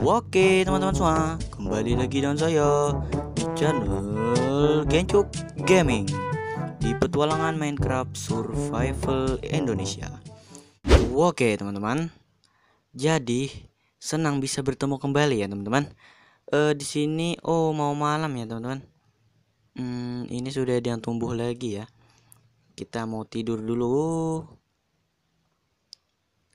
Oke teman-teman semua Kembali lagi dengan saya Di channel Gencuk Gaming Di petualangan Minecraft Survival Indonesia Oke teman-teman Jadi Senang bisa bertemu kembali ya teman-teman e, Di sini Oh mau malam ya teman-teman hmm, Ini sudah ada yang tumbuh lagi ya Kita mau tidur dulu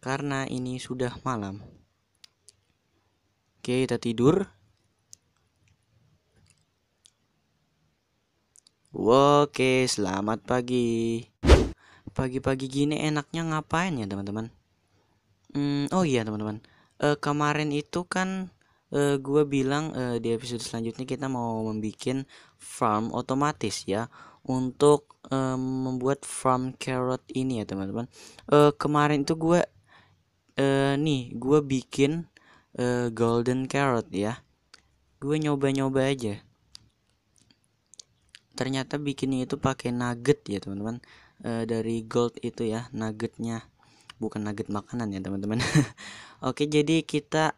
Karena ini sudah malam Oke, kita tidur. Oke, selamat pagi. Pagi-pagi gini enaknya ngapain ya, teman-teman? Hmm, oh iya, teman-teman. E, kemarin itu kan e, eh, gue bilang e, di episode selanjutnya kita mau membuat farm otomatis ya untuk e, membuat farm carrot ini ya, teman-teman. E, kemarin itu gue e, nih, gue bikin uh, golden carrot ya gue nyoba-nyoba aja ternyata bikinnya itu pakai nugget ya teman-teman e, dari gold itu ya nuggetnya bukan nugget makanan ya teman-teman oke jadi kita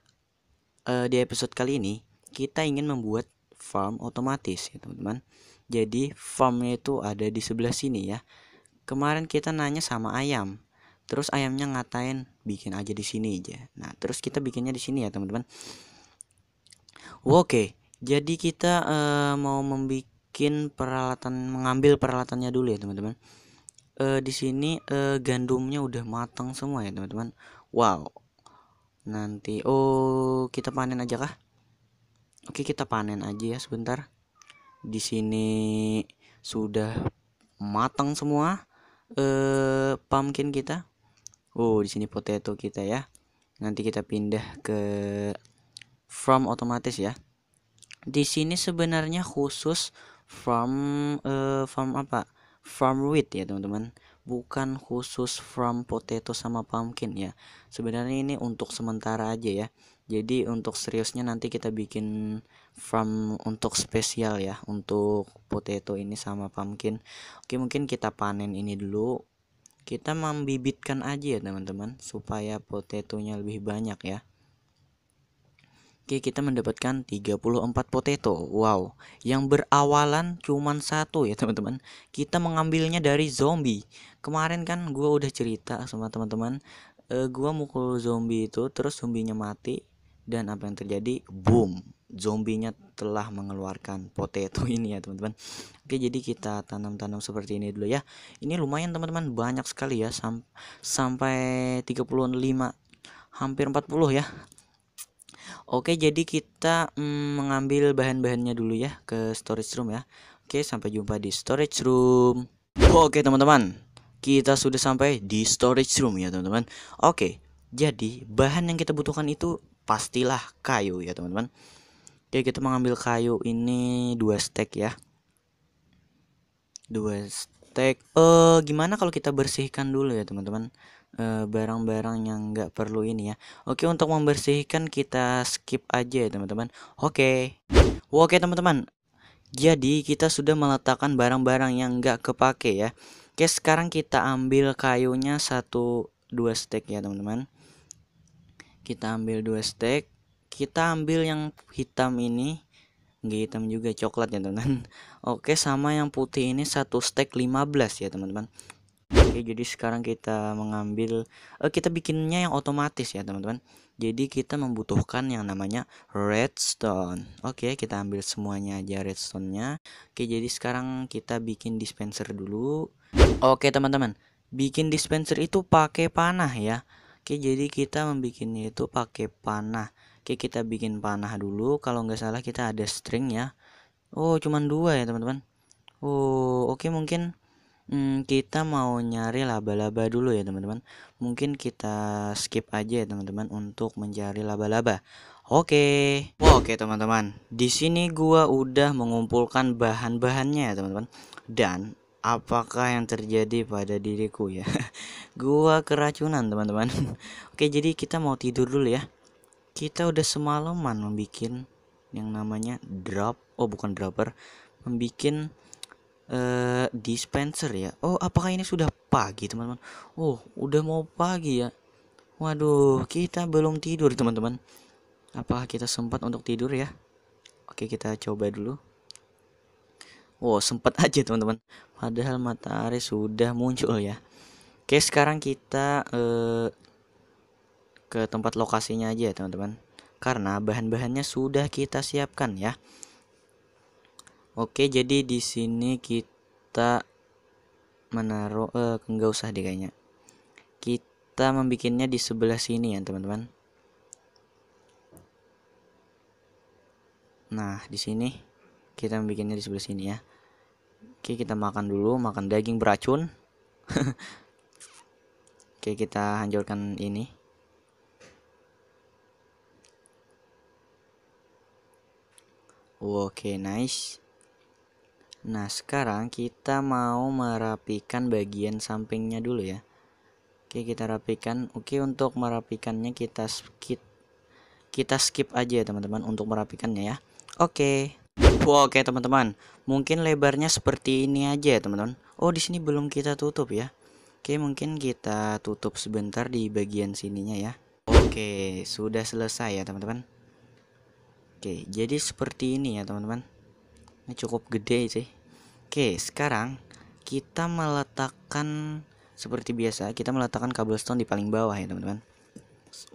e, di episode kali ini kita ingin membuat farm otomatis ya teman-teman jadi farmnya itu ada di sebelah sini ya kemarin kita nanya sama ayam terus ayamnya ngatain bikin aja di sini aja nah terus kita bikinnya di sini ya teman-teman oke okay. jadi kita uh, mau membuat peralatan mengambil peralatannya dulu ya teman-teman uh, di sini uh, gandumnya udah matang semua ya teman-teman wow nanti oh kita panen aja kah oke kita panen aja ya sebentar di sini sudah matang semua eh uh, pumpkin kita Oh, di sini potato kita ya. Nanti kita pindah ke from otomatis ya. Di sini sebenarnya khusus from uh, from apa? From wheat ya, teman-teman. Bukan khusus from potato sama pumpkin ya. Sebenarnya ini untuk sementara aja ya. Jadi untuk seriusnya nanti kita bikin from untuk spesial ya untuk potato ini sama pumpkin. Oke, mungkin kita panen ini dulu kita membibitkan aja ya teman-teman supaya potetonya lebih banyak ya Oke kita mendapatkan 34 potato Wow yang berawalan cuman satu ya teman-teman Kita mengambilnya dari zombie Kemarin kan gua udah cerita sama teman-teman e, eh, Gue mukul zombie itu terus zombinya mati Dan apa yang terjadi? Boom zombinya telah mengeluarkan potato ini ya teman-teman Oke jadi kita tanam-tanam seperti ini dulu ya Ini lumayan teman-teman banyak sekali ya sam Sampai 35 Hampir 40 ya Oke jadi kita mm, mengambil bahan-bahannya dulu ya ke storage room ya Oke sampai jumpa di storage room Oke teman-teman kita sudah sampai di storage room ya teman-teman Oke jadi bahan yang kita butuhkan itu pastilah kayu ya teman-teman Oke, kita gitu mengambil kayu ini dua stek ya. Dua stek. Eh, uh, gimana kalau kita bersihkan dulu ya, teman-teman? Eh, barang-barang yang nggak perlu ini ya. Oke, untuk membersihkan kita skip aja ya, teman-teman. Oke. Oke, teman-teman. Jadi, kita sudah meletakkan barang-barang yang nggak kepake ya. Oke, sekarang kita ambil kayunya satu dua stek ya, teman-teman. Kita ambil dua stek kita ambil yang hitam ini nggak hitam juga coklat ya teman-teman oke sama yang putih ini satu stack 15 ya teman-teman oke jadi sekarang kita mengambil eh, kita bikinnya yang otomatis ya teman-teman jadi kita membutuhkan yang namanya redstone oke kita ambil semuanya aja redstone nya oke jadi sekarang kita bikin dispenser dulu oke teman-teman bikin dispenser itu pakai panah ya oke jadi kita membuatnya itu pakai panah Oke kita bikin panah dulu kalau nggak salah kita ada string ya Oh cuman dua ya teman-teman Oh oke mungkin hmm, kita mau nyari laba-laba dulu ya teman-teman Mungkin kita skip aja ya teman-teman untuk mencari laba-laba Oke, wow, oke teman-teman. Di sini gua udah mengumpulkan bahan-bahannya ya teman-teman. Dan apakah yang terjadi pada diriku ya? gua keracunan teman-teman. oke, jadi kita mau tidur dulu ya kita udah semalaman membuat yang namanya drop oh bukan dropper membuat uh, eh, dispenser ya oh apakah ini sudah pagi teman-teman oh udah mau pagi ya waduh kita belum tidur teman-teman apakah kita sempat untuk tidur ya oke kita coba dulu wow oh, sempat aja teman-teman padahal matahari sudah muncul ya oke sekarang kita uh, ke tempat lokasinya aja ya teman-teman karena bahan-bahannya sudah kita siapkan ya Oke jadi di sini kita menaruh eh, nggak usah deh kayaknya kita membuatnya di sebelah sini ya teman-teman Nah di sini kita membuatnya di sebelah sini ya Oke kita makan dulu makan daging beracun Oke kita hancurkan ini Oke, nice. Nah, sekarang kita mau merapikan bagian sampingnya dulu ya. Oke, kita rapikan. Oke, untuk merapikannya kita skip kita skip aja ya, teman-teman untuk merapikannya ya. Oke. Oke, teman-teman. Mungkin lebarnya seperti ini aja ya, teman-teman. Oh, di sini belum kita tutup ya. Oke, mungkin kita tutup sebentar di bagian sininya ya. Oke, sudah selesai ya, teman-teman. Oke, jadi seperti ini ya teman-teman. Ini cukup gede sih. Oke, sekarang kita meletakkan seperti biasa kita meletakkan kabel stone di paling bawah ya teman-teman.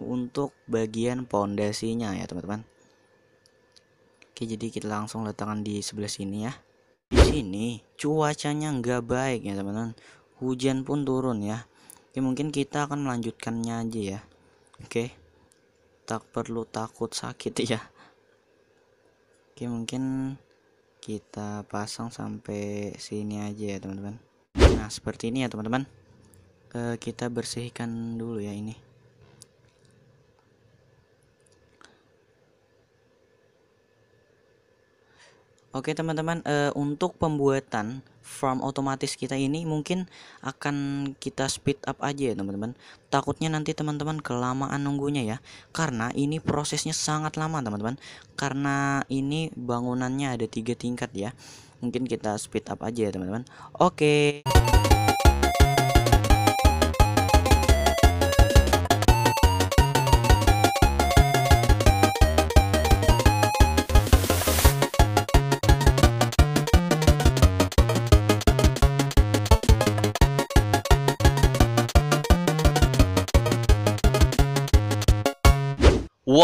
Untuk bagian pondasinya ya teman-teman. Oke, jadi kita langsung letakkan di sebelah sini ya. Di sini cuacanya nggak baik ya teman-teman. Hujan pun turun ya. Oke, mungkin kita akan melanjutkannya aja ya. Oke. tak perlu takut sakit ya Oke mungkin kita pasang sampai sini aja ya teman-teman nah seperti ini ya teman-teman e, kita bersihkan dulu ya ini oke teman-teman e, untuk pembuatan farm otomatis kita ini mungkin akan kita speed up aja ya teman-teman takutnya nanti teman-teman kelamaan nunggunya ya karena ini prosesnya sangat lama teman-teman karena ini bangunannya ada tiga tingkat ya mungkin kita speed up aja ya teman-teman oke okay.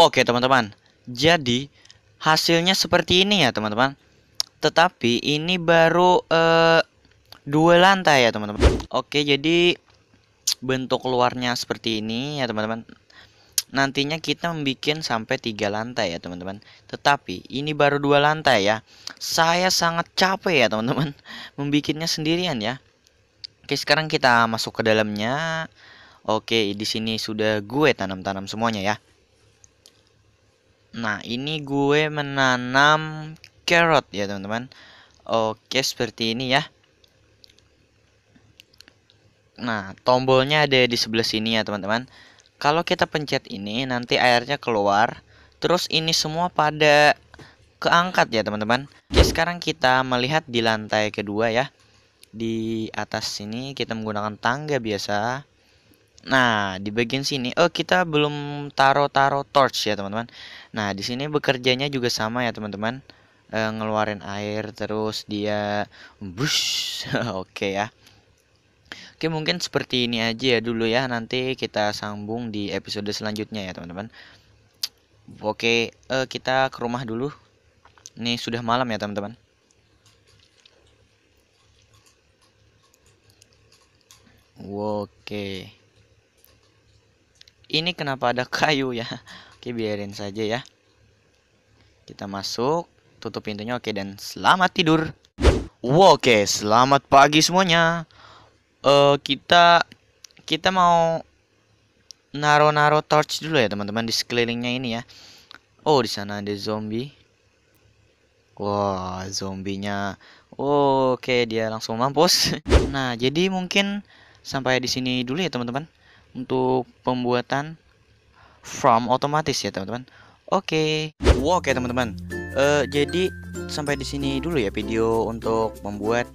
oke ya, teman-teman. Jadi hasilnya seperti ini ya teman-teman. Tetapi ini baru uh, dua lantai ya teman-teman. Oke jadi bentuk luarnya seperti ini ya teman-teman. Nantinya kita membuat sampai tiga lantai ya teman-teman. Tetapi ini baru dua lantai ya. Saya sangat capek ya teman-teman. membuatnya sendirian ya. Oke sekarang kita masuk ke dalamnya. Oke di sini sudah gue tanam-tanam semuanya ya. Nah ini gue menanam carrot ya teman-teman Oke seperti ini ya Nah tombolnya ada di sebelah sini ya teman-teman Kalau kita pencet ini nanti airnya keluar Terus ini semua pada keangkat ya teman-teman Oke sekarang kita melihat di lantai kedua ya Di atas sini kita menggunakan tangga biasa Nah, di bagian sini, oh kita belum taruh-taruh torch ya teman-teman. Nah, di sini bekerjanya juga sama ya teman-teman. E, ngeluarin air terus dia bus Oke okay, ya. Oke, mungkin seperti ini aja ya dulu ya. Nanti kita sambung di episode selanjutnya ya teman-teman. Oke, e, kita ke rumah dulu. Ini sudah malam ya teman-teman. Oke. Okay ini kenapa ada kayu ya oke biarin saja ya kita masuk tutup pintunya oke dan selamat tidur wow, oke selamat pagi semuanya uh, kita kita mau naro-naro torch dulu ya teman-teman di sekelilingnya ini ya oh di sana ada zombie wah wow, zombinya oh, oke dia langsung mampus nah jadi mungkin sampai di sini dulu ya teman-teman untuk pembuatan from otomatis ya teman-teman. Oke. Okay. Wow, Oke okay, teman-teman. Uh, jadi sampai di sini dulu ya video untuk membuat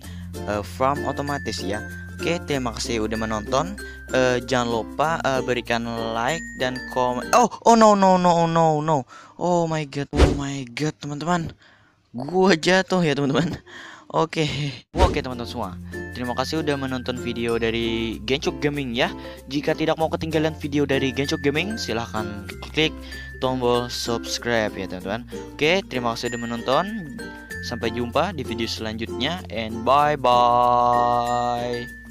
uh, eh, farm otomatis ya. Oke, okay, terima kasih udah menonton. Uh, jangan lupa uh, berikan like dan komen. Oh, oh no no no no no. Oh my god. Oh my god, teman-teman. Gua jatuh ya, teman-teman. Oke, oke teman-teman semua. Terima kasih udah menonton video dari Gencok Gaming ya. Jika tidak mau ketinggalan video dari Gencok Gaming, silahkan klik tombol subscribe ya teman-teman. Oke, terima kasih udah menonton. Sampai jumpa di video selanjutnya and bye bye.